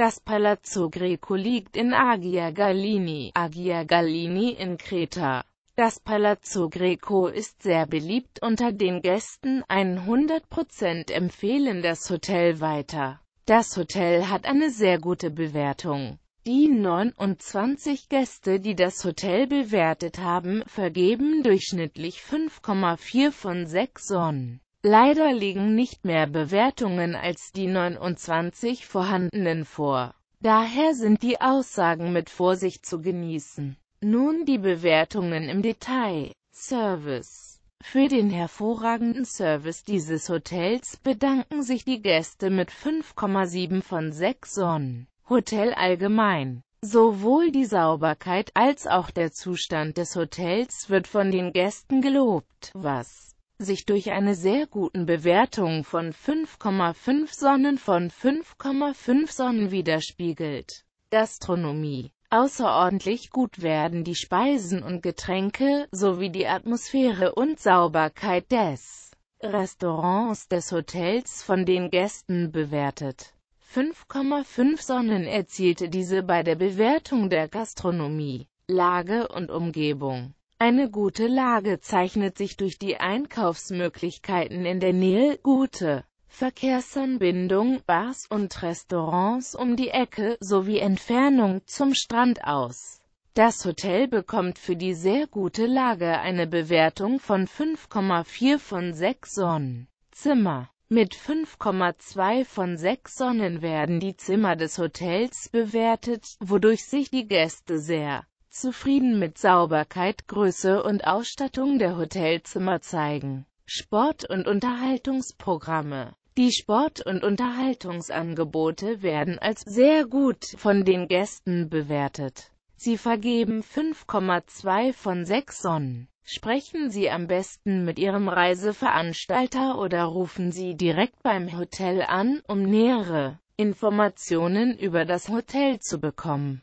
Das Palazzo Greco liegt in Agia Gallini, Agia Gallini in Kreta. Das Palazzo Greco ist sehr beliebt unter den Gästen, 100% empfehlen das Hotel weiter. Das Hotel hat eine sehr gute Bewertung. Die 29 Gäste, die das Hotel bewertet haben, vergeben durchschnittlich 5,4 von 6 Sonnen. Leider liegen nicht mehr Bewertungen als die 29 vorhandenen vor. Daher sind die Aussagen mit Vorsicht zu genießen. Nun die Bewertungen im Detail. Service Für den hervorragenden Service dieses Hotels bedanken sich die Gäste mit 5,7 von 6 Sonnen. Hotel allgemein Sowohl die Sauberkeit als auch der Zustand des Hotels wird von den Gästen gelobt, was sich durch eine sehr guten Bewertung von 5,5 Sonnen von 5,5 Sonnen widerspiegelt. Gastronomie Außerordentlich gut werden die Speisen und Getränke, sowie die Atmosphäre und Sauberkeit des Restaurants des Hotels von den Gästen bewertet. 5,5 Sonnen erzielte diese bei der Bewertung der Gastronomie, Lage und Umgebung. Eine gute Lage zeichnet sich durch die Einkaufsmöglichkeiten in der Nähe, gute Verkehrsanbindung, Bars und Restaurants um die Ecke sowie Entfernung zum Strand aus. Das Hotel bekommt für die sehr gute Lage eine Bewertung von 5,4 von 6 Sonnen. Zimmer Mit 5,2 von 6 Sonnen werden die Zimmer des Hotels bewertet, wodurch sich die Gäste sehr zufrieden mit Sauberkeit, Größe und Ausstattung der Hotelzimmer zeigen. Sport- und Unterhaltungsprogramme die Sport- und Unterhaltungsangebote werden als sehr gut von den Gästen bewertet. Sie vergeben 5,2 von 6 Sonnen. Sprechen Sie am besten mit Ihrem Reiseveranstalter oder rufen Sie direkt beim Hotel an, um nähere Informationen über das Hotel zu bekommen.